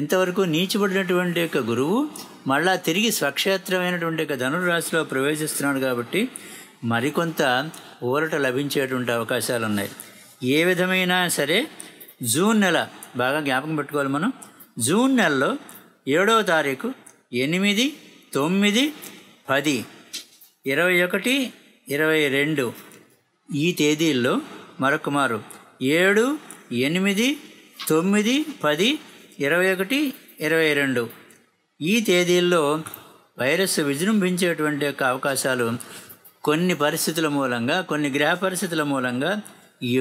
ఇంతవరకు నీచిపడినటువంటి యొక్క గురువు మళ్ళా తిరిగి స్వక్షేత్రమైనటువంటి యొక్క ధనురాశిలో ప్రవేశిస్తున్నాడు కాబట్టి మరికొంత ఊరట లభించేటువంటి అవకాశాలు ఉన్నాయి ఏ విధమైనా సరే జూన్ నెల బాగా జ్ఞాపకం పెట్టుకోవాలి మనం జూన్ నెలలో ఏడవ తారీఖు ఎనిమిది తొమ్మిది పది ఇరవై ఒకటి ఇరవై రెండు ఈ తేదీల్లో మరొకమారు ఏడు ఎనిమిది తొమ్మిది పది ఇరవై ఒకటి ఇరవై రెండు ఈ తేదీల్లో వైరస్ విజృంభించేటువంటి యొక్క అవకాశాలు కొన్ని పరిస్థితుల మూలంగా కొన్ని గ్రహ పరిస్థితుల మూలంగా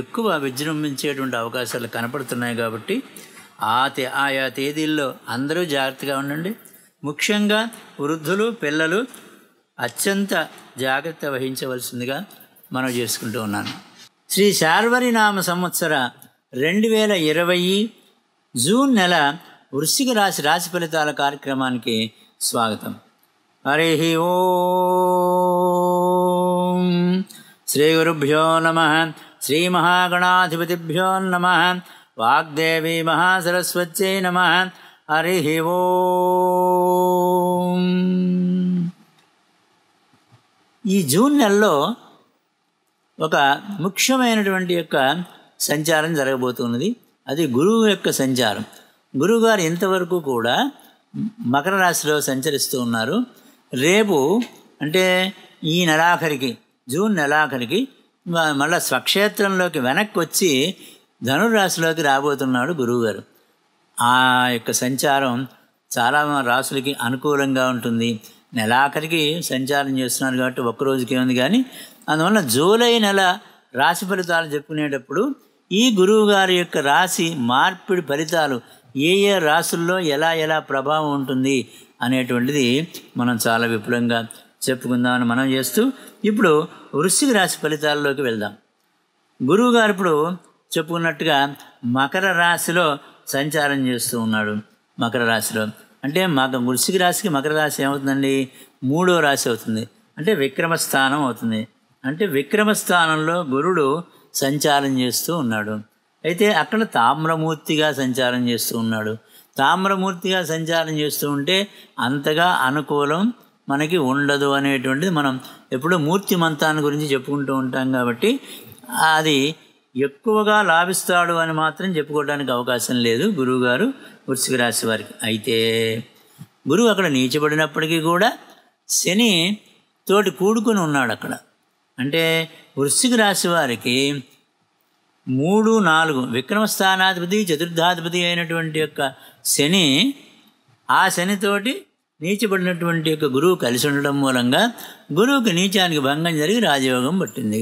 ఎక్కువ విజృంభించేటువంటి అవకాశాలు కనపడుతున్నాయి కాబట్టి ఆ తే ఆయా తేదీల్లో అందరూ జాగ్రత్తగా ఉండండి ముఖ్యంగా వృద్ధులు పిల్లలు అత్యంత జాగ్రత్త వహించవలసిందిగా మనం చేసుకుంటూ ఉన్నాను శ్రీ శార్వరి నామ సంవత్సర రెండు వేల ఇరవై జూన్ నెల వృశ్చిక రాశి రాశి ఫలితాల కార్యక్రమానికి స్వాగతం హరి ఓ శ్రీ గురుభ్యో నమ శ్రీ మహాగణాధిపతిభ్యో నమ వాగ్దేవి మహాసరస్వత్యై నమ హరి ఓ ఈ జూన్ నెలలో ఒక ముఖ్యమైనటువంటి యొక్క సంచారం జరగబోతున్నది అది గురువు యొక్క సంచారం గురువుగారు ఇంతవరకు కూడా మకర రాశిలో సంచరిస్తూ ఉన్నారు రేపు అంటే ఈ నెలాఖరికి జూన్ నెలాఖరికి మళ్ళీ స్వక్షేత్రంలోకి వెనక్కి వచ్చి ధనురాశిలోకి రాబోతున్నాడు గురువుగారు ఆ యొక్క సంచారం చాలా రాసులకి అనుకూలంగా ఉంటుంది నెలాఖరికి సంచారం చేస్తున్నారు కాబట్టి ఒక్కరోజుకి ఉంది కానీ అందువల్ల జూలై నెల రాశి ఫలితాలు చెప్పుకునేటప్పుడు ఈ గురువుగారి యొక్క రాశి మార్పిడి ఫలితాలు ఏ ఏ రాసుల్లో ఎలా ఎలా ప్రభావం ఉంటుంది అనేటువంటిది మనం చాలా విపులంగా చెప్పుకుందామని మనం చేస్తూ ఇప్పుడు వృశ్చిక రాశి ఫలితాల్లోకి వెళ్దాం గురువుగారు ఇప్పుడు చెప్పుకున్నట్టుగా మకర రాశిలో సంచారం చేస్తూ ఉన్నాడు మకర రాశిలో అంటే మాకు వృశ్చిక రాశికి మకర రాశి ఏమవుతుందండి మూడో రాశి అవుతుంది అంటే విక్రమస్థానం అవుతుంది అంటే విక్రమస్థానంలో గురుడు సంచారం చేస్తూ ఉన్నాడు అయితే అక్కడ తామ్రమూర్తిగా సంచారం చేస్తూ ఉన్నాడు తామ్రమూర్తిగా సంచారం చేస్తూ ఉంటే అంతగా అనుకూలం మనకి ఉండదు అనేటువంటిది మనం ఎప్పుడూ మూర్తి మంతాన్ని గురించి చెప్పుకుంటూ ఉంటాం కాబట్టి అది ఎక్కువగా లాభిస్తాడు అని మాత్రం చెప్పుకోవడానికి అవకాశం లేదు గురువుగారు వృశ్చిక రాశి వారికి అయితే గురువు అక్కడ నీచబడినప్పటికీ కూడా శని తోటి కూడుకుని ఉన్నాడు అక్కడ అంటే వృశ్చిక రాశి వారికి మూడు నాలుగు విక్రమస్థానాధిపతి చతుర్థాధిపతి అయినటువంటి యొక్క శని ఆ శనితోటి నీచబడినటువంటి యొక్క గురువు కలిసి ఉండడం మూలంగా గురువుకి నీచానికి భంగం జరిగి రాజయోగం పట్టింది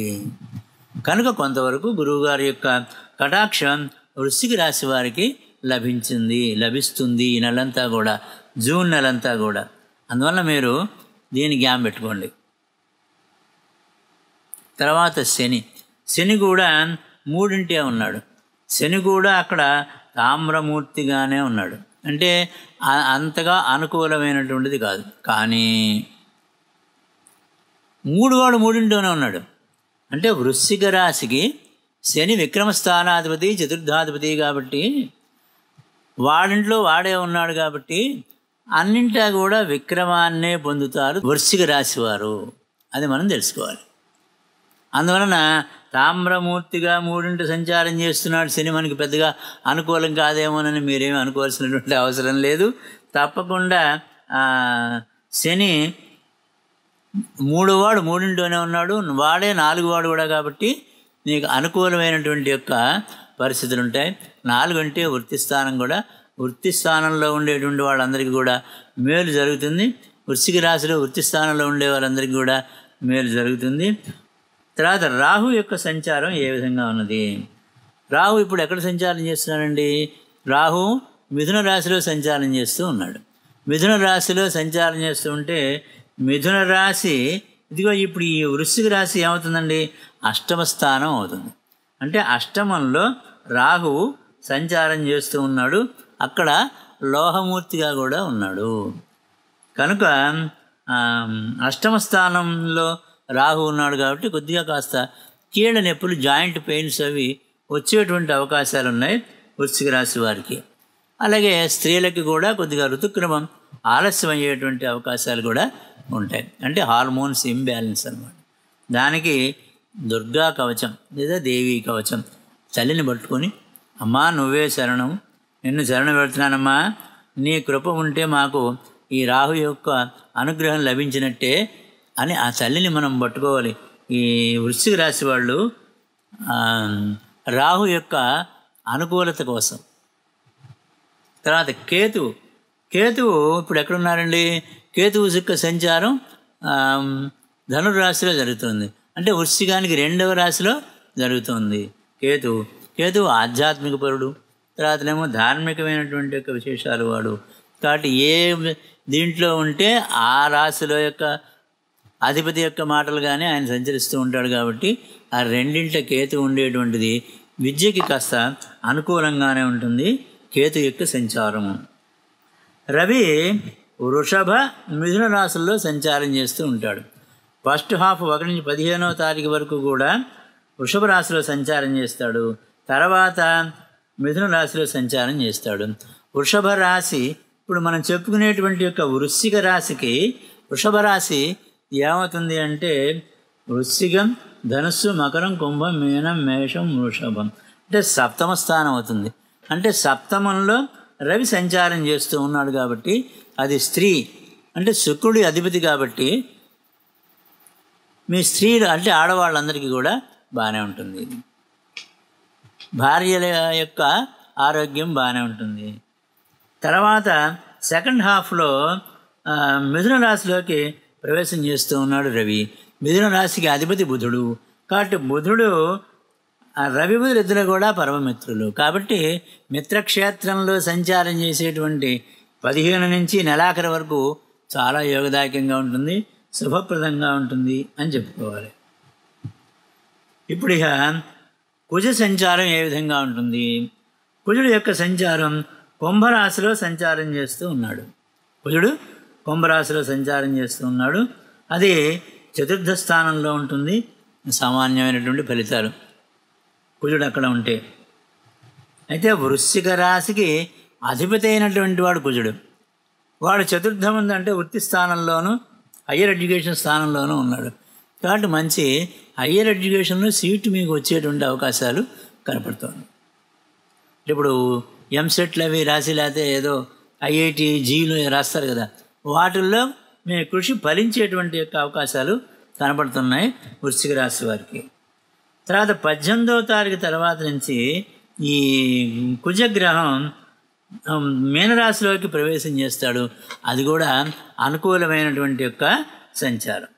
కనుక కొంతవరకు గురువుగారి యొక్క కటాక్షం వృశ్చిక రాశి వారికి లభించింది లభిస్తుంది ఈ నెలంతా కూడా జూన్ నెలంతా కూడా అందువల్ల మీరు దీని జ్ఞాపం పెట్టుకోండి తర్వాత శని శని కూడా మూడింటే ఉన్నాడు శని కూడా అక్కడ తామ్రమూర్తిగానే ఉన్నాడు అంటే అంతగా అనుకూలమైనటువంటిది కాదు కానీ మూడువాడు మూడింటిలోనే ఉన్నాడు అంటే వృశ్చిక రాశికి శని విక్రమస్థానాధిపతి చతుర్థాధిపతి కాబట్టి వాడింట్లో వాడే ఉన్నాడు కాబట్టి అన్నింటా కూడా విక్రమాన్నే పొందుతారు వృశ్చిక రాశివారు అది మనం తెలుసుకోవాలి అందువలన తామ్రమూర్తిగా మూడింటి సంచారం చేస్తున్నాడు శని మనకి పెద్దగా అనుకూలం కాదేమోనని మీరేమి అనుకోవాల్సినటువంటి అవసరం లేదు తప్పకుండా శని మూడోవాడు మూడింటిలోనే ఉన్నాడు వాడే నాలుగువాడు కూడా కాబట్టి నీకు అనుకూలమైనటువంటి యొక్క పరిస్థితులు ఉంటాయి నాలుగు అంటే వృత్తిస్థానం కూడా వృత్తిస్థానంలో ఉండేటువంటి వాళ్ళందరికీ కూడా మేలు జరుగుతుంది వృత్తికి రాశిలో వృత్తిస్థానంలో ఉండే వాళ్ళందరికీ కూడా మేలు జరుగుతుంది తర్వాత రాహు యొక్క సంచారం ఏ విధంగా ఉన్నది రాహు ఇప్పుడు ఎక్కడ సంచారం చేస్తున్నాడండి రాహు మిథున రాశిలో సంచారం చేస్తూ ఉన్నాడు మిథున రాశిలో సంచారం చేస్తూ ఉంటే మిథున రాశి ఇదిగో ఇప్పుడు ఈ వృశ్చిక రాశి ఏమవుతుందండి అష్టమ స్థానం అవుతుంది అంటే అష్టమంలో రాహు సంచారం చేస్తూ ఉన్నాడు అక్కడ లోహమూర్తిగా కూడా ఉన్నాడు కనుక అష్టమ స్థానంలో రాహు ఉన్నాడు కాబట్టి కొద్దిగా కాస్త కీళ్ళ నొప్పులు జాయింట్ పెయిన్స్ అవి వచ్చేటువంటి అవకాశాలు ఉన్నాయి వృశ్చిక రాశి వారికి అలాగే స్త్రీలకి కూడా కొద్దిగా ఋతుక్రమం ఆలస్యం అయ్యేటువంటి అవకాశాలు కూడా ఉంటాయి అంటే హార్మోన్స్ ఇంబ్యాలెన్స్ అనమాట దానికి దుర్గా కవచం లేదా దేవీ కవచం తల్లిని పట్టుకొని అమ్మా నువ్వే శరణం నిన్ను శరణం పెడుతున్నానమ్మా నీ కృప ఉంటే మాకు ఈ రాహు యొక్క అనుగ్రహం లభించినట్టే అని ఆ తల్లిని మనం పట్టుకోవాలి ఈ వృశ్చిక రాశి వాళ్ళు రాహు యొక్క అనుకూలత కోసం తర్వాత కేతువు కేతువు ఇప్పుడు ఎక్కడున్నారండి కేతువు యొక్క సంచారం రాశిలో జరుగుతుంది అంటే వృశ్చికానికి రెండవ రాశిలో జరుగుతుంది కేతువు కేతువు ఆధ్యాత్మిక పరుడు తర్వాతనేమో ధార్మికమైనటువంటి యొక్క విశేషాలు వాడు కాబట్టి ఏ దీంట్లో ఉంటే ఆ రాశిలో యొక్క అధిపతి యొక్క మాటలుగానే ఆయన సంచరిస్తూ ఉంటాడు కాబట్టి ఆ రెండింట కేతు ఉండేటువంటిది విద్యకి కాస్త అనుకూలంగానే ఉంటుంది కేతు యొక్క సంచారము రవి వృషభ మిథున రాశుల్లో సంచారం చేస్తూ ఉంటాడు ఫస్ట్ హాఫ్ ఒకటి నుంచి పదిహేనవ తారీఖు వరకు కూడా వృషభ రాశిలో సంచారం చేస్తాడు తర్వాత మిథున రాశిలో సంచారం చేస్తాడు వృషభ రాశి ఇప్పుడు మనం చెప్పుకునేటువంటి యొక్క వృశ్చిక రాశికి వృషభ రాశి ఏమవుతుంది అంటే వృశ్చికం ధనుస్సు మకరం కుంభం మీనం మేషం వృషభం అంటే సప్తమ స్థానం అవుతుంది అంటే సప్తమంలో రవి సంచారం చేస్తూ ఉన్నాడు కాబట్టి అది స్త్రీ అంటే శుక్రుడి అధిపతి కాబట్టి మీ స్త్రీలు అంటే ఆడవాళ్ళందరికీ కూడా బాగానే ఉంటుంది భార్యల యొక్క ఆరోగ్యం బాగానే ఉంటుంది తర్వాత సెకండ్ హాఫ్లో మిథున రాశిలోకి ప్రవేశం చేస్తూ ఉన్నాడు రవి మిథున రాశికి అధిపతి బుధుడు కాబట్టి బుధుడు ఆ రవి ఇద్దరు కూడా పరమమిత్రులు కాబట్టి మిత్రక్షేత్రంలో సంచారం చేసేటువంటి పదిహేను నుంచి నెలాఖరు వరకు చాలా యోగదాయకంగా ఉంటుంది శుభప్రదంగా ఉంటుంది అని చెప్పుకోవాలి ఇప్పుడు ఇక కుజ సంచారం ఏ విధంగా ఉంటుంది కుజుడు యొక్క సంచారం కుంభరాశిలో సంచారం చేస్తూ ఉన్నాడు కుజుడు కుంభరాశిలో సంచారం చేస్తూ ఉన్నాడు అది చతుర్థ స్థానంలో ఉంటుంది సామాన్యమైనటువంటి ఫలితాలు కుజుడు అక్కడ ఉంటే అయితే వృశ్చిక రాశికి అధిపతి అయినటువంటి వాడు కుజుడు వాడు చతుర్థం ఉందంటే వృత్తి స్థానంలోనూ హయ్యర్ ఎడ్యుకేషన్ స్థానంలోనూ ఉన్నాడు కాబట్టి మంచి హయ్యర్ ఎడ్యుకేషన్లో సీట్ మీకు వచ్చేటువంటి అవకాశాలు కనపడుతుంది ఇప్పుడు ఎంసెట్లు అవి రాసి లేకపోతే ఏదో ఐఐటి జీలు రాస్తారు కదా వాటిల్లో మీ కృషి ఫలించేటువంటి యొక్క అవకాశాలు కనబడుతున్నాయి వృశ్చిక రాశి వారికి తర్వాత పద్దెనిమిదో తారీఖు తర్వాత నుంచి ఈ కుజగ్రహం మీనరాశిలోకి ప్రవేశం చేస్తాడు అది కూడా అనుకూలమైనటువంటి యొక్క సంచారం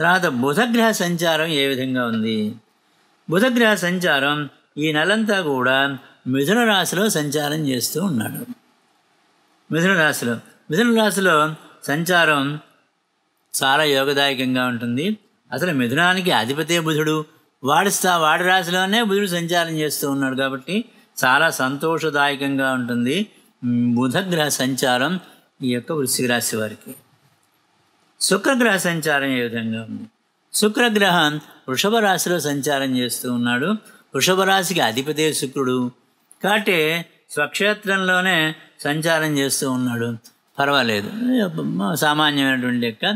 తర్వాత బుధగ్రహ సంచారం ఏ విధంగా ఉంది బుధగ్రహ సంచారం ఈ నెలంతా కూడా మిథున రాశిలో సంచారం చేస్తూ ఉన్నాడు మిథున రాశిలో మిథున రాశిలో సంచారం చాలా యోగదాయకంగా ఉంటుంది అసలు మిథునానికి అధిపతే బుధుడు వాడి స్థా వాడి రాశిలోనే బుధుడు సంచారం చేస్తూ ఉన్నాడు కాబట్టి చాలా సంతోషదాయకంగా ఉంటుంది బుధగ్రహ సంచారం ఈ యొక్క వృశ్చిక రాశి వారికి శుక్రగ్రహ సంచారం ఏ విధంగా ఉంది శుక్రగ్రహం వృషభ రాశిలో సంచారం చేస్తూ ఉన్నాడు వృషభ రాశికి అధిపతే శుక్రుడు కాబట్టి స్వక్షేత్రంలోనే సంచారం చేస్తూ ఉన్నాడు పర్వాలేదు సామాన్యమైనటువంటి యొక్క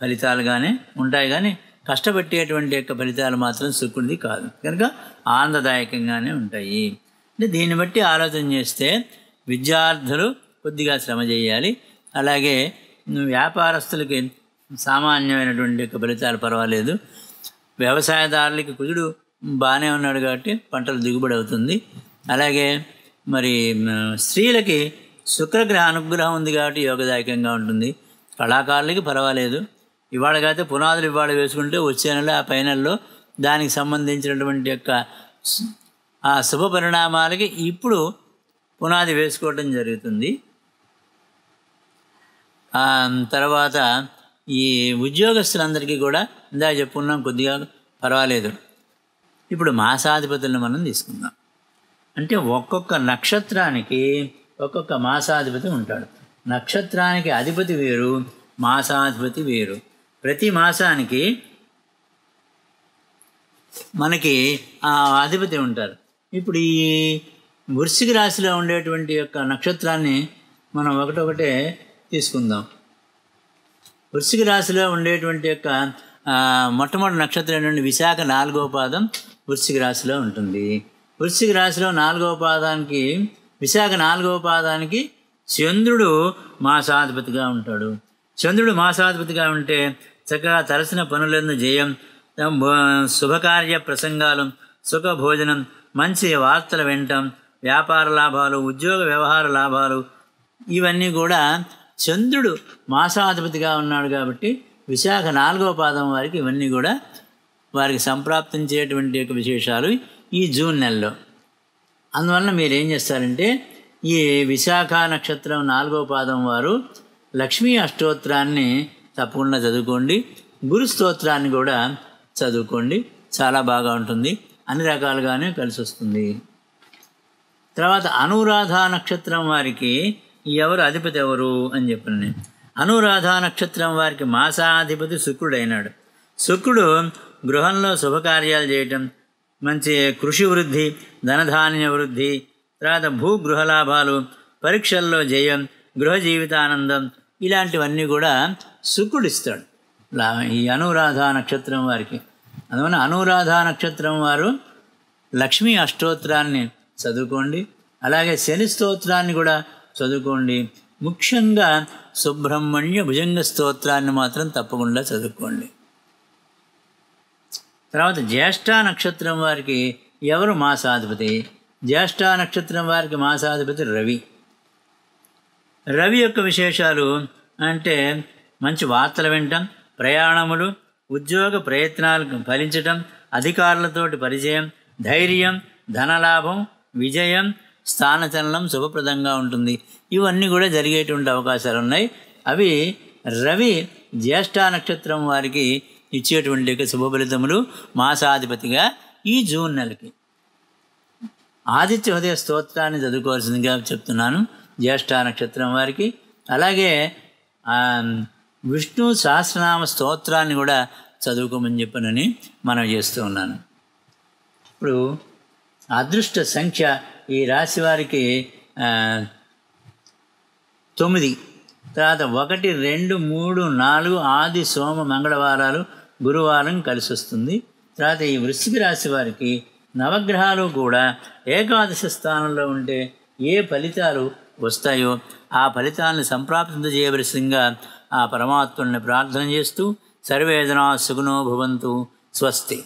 ఫలితాలుగానే ఉంటాయి కానీ కష్టపెట్టేటువంటి యొక్క ఫలితాలు మాత్రం శుక్రుడిది కాదు కనుక ఆనందదాయకంగానే ఉంటాయి అంటే దీన్ని బట్టి ఆలోచన చేస్తే విద్యార్థులు కొద్దిగా శ్రమ చేయాలి అలాగే వ్యాపారస్తులకి సామాన్యమైనటువంటి యొక్క ఫలితాలు పర్వాలేదు వ్యవసాయదారులకి కుజుడు బాగానే ఉన్నాడు కాబట్టి పంటలు దిగుబడి అవుతుంది అలాగే మరి స్త్రీలకి శుక్రగ్రహ అనుగ్రహం ఉంది కాబట్టి యోగదాయకంగా ఉంటుంది కళాకారులకి పర్వాలేదు ఇవాళకైతే పునాదులు ఇవాళ వేసుకుంటే వచ్చే నెల ఆ పై నెలలో దానికి సంబంధించినటువంటి యొక్క ఆ శుభ పరిణామాలకి ఇప్పుడు పునాది వేసుకోవటం జరుగుతుంది తర్వాత ఈ ఉద్యోగస్తులందరికీ కూడా ఇందా చెప్పుకున్నాం కొద్దిగా పర్వాలేదు ఇప్పుడు మాసాధిపతులను మనం తీసుకుందాం అంటే ఒక్కొక్క నక్షత్రానికి ఒక్కొక్క మాసాధిపతి ఉంటాడు నక్షత్రానికి అధిపతి వేరు మాసాధిపతి వేరు ప్రతి మాసానికి మనకి ఆ అధిపతి ఉంటారు ఇప్పుడు ఈ వృశ్చిక రాశిలో ఉండేటువంటి యొక్క నక్షత్రాన్ని మనం ఒకటొకటే తీసుకుందాం వృశ్చిక రాశిలో ఉండేటువంటి యొక్క మొట్టమొదటి నక్షత్రం ఏంటంటే విశాఖ నాలుగో పాదం వృశ్చిక రాశిలో ఉంటుంది వృశ్చిక రాశిలో నాలుగవ పాదానికి విశాఖ నాలుగవ పాదానికి చంద్రుడు మాసాధిపతిగా ఉంటాడు చంద్రుడు మాసాధిపతిగా ఉంటే చక్కగా తలసిన పనులను జయం శుభకార్య ప్రసంగాలు సుఖ భోజనం మంచి వార్తలు వినటం వ్యాపార లాభాలు ఉద్యోగ వ్యవహార లాభాలు ఇవన్నీ కూడా చంద్రుడు మాసాధిపతిగా ఉన్నాడు కాబట్టి విశాఖ నాలుగవ పాదం వారికి ఇవన్నీ కూడా వారికి సంప్రాప్తించేటువంటి యొక్క విశేషాలు ఈ జూన్ నెలలో అందువలన మీరు ఏం చేస్తారంటే ఈ విశాఖ నక్షత్రం నాలుగో పాదం వారు లక్ష్మీ అష్టోత్తరాన్ని తప్పకుండా చదువుకోండి గురు స్తోత్రాన్ని కూడా చదువుకోండి చాలా బాగా ఉంటుంది అన్ని రకాలుగానే కలిసి వస్తుంది తర్వాత అనురాధ నక్షత్రం వారికి ఎవరు అధిపతి ఎవరు అని చెప్పిన నేను అనురాధ నక్షత్రం వారికి మాసాధిపతి శుక్రుడు అయినాడు శుక్రుడు గృహంలో శుభకార్యాలు చేయటం మంచి కృషి వృద్ధి ధనధాన్య వృద్ధి తర్వాత భూగృహ లాభాలు పరీక్షల్లో జయం గృహ జీవితానందం ఇలాంటివన్నీ కూడా శుక్రుడిస్తాడు ఈ అనురాధ నక్షత్రం వారికి అందువల్ల అనురాధ నక్షత్రం వారు లక్ష్మీ అష్టోత్తరాన్ని చదువుకోండి అలాగే శని స్తోత్రాన్ని కూడా చదువుకోండి ముఖ్యంగా సుబ్రహ్మణ్య భుజంగ స్తోత్రాన్ని మాత్రం తప్పకుండా చదువుకోండి తర్వాత జ్యేష్ఠ నక్షత్రం వారికి ఎవరు మాసాధిపతి జ్యేష్ఠ నక్షత్రం వారికి మాసాధిపతి రవి రవి యొక్క విశేషాలు అంటే మంచి వార్తలు వినటం ప్రయాణములు ఉద్యోగ ప్రయత్నాలు ఫలించటం అధికారులతోటి పరిచయం ధైర్యం ధనలాభం విజయం స్థానచలనం శుభప్రదంగా ఉంటుంది ఇవన్నీ కూడా జరిగేటువంటి అవకాశాలు ఉన్నాయి అవి రవి జ్యేష్ఠ నక్షత్రం వారికి ఇచ్చేటువంటి యొక్క శుభఫలితములు మాసాధిపతిగా ఈ జూన్ నెలకి ఆదిత్య ఉదయ స్తోత్రాన్ని చదువుకోవాల్సిందిగా చెప్తున్నాను జ్యేష్ఠ నక్షత్రం వారికి అలాగే విష్ణు సహస్రనామ స్తోత్రాన్ని కూడా చదువుకోమని చెప్పనని మనం చేస్తూ ఉన్నాను ఇప్పుడు అదృష్ట సంఖ్య ఈ రాశి వారికి తొమ్మిది తర్వాత ఒకటి రెండు మూడు నాలుగు ఆది సోమ మంగళవారాలు గురువారం కలిసి వస్తుంది తర్వాత ఈ వృశ్చిక రాశి వారికి నవగ్రహాలు కూడా ఏకాదశి స్థానంలో ఉంటే ఏ ఫలితాలు వస్తాయో ఆ ఫలితాలను సంప్రాప్తింపజేయవలసిందిగా ఆ పరమాత్ముల్ని ప్రార్థన చేస్తూ సర్వేదనా సుగుణో భవంతు స్వస్తి